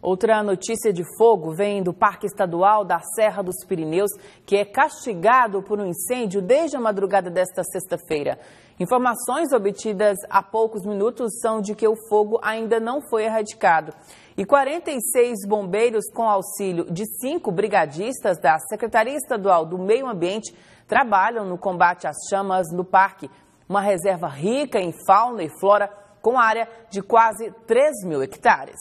Outra notícia de fogo vem do Parque Estadual da Serra dos Pirineus, que é castigado por um incêndio desde a madrugada desta sexta-feira. Informações obtidas há poucos minutos são de que o fogo ainda não foi erradicado. E 46 bombeiros, com auxílio de cinco brigadistas da Secretaria Estadual do Meio Ambiente, trabalham no combate às chamas no parque, uma reserva rica em fauna e flora, com área de quase 3 mil hectares.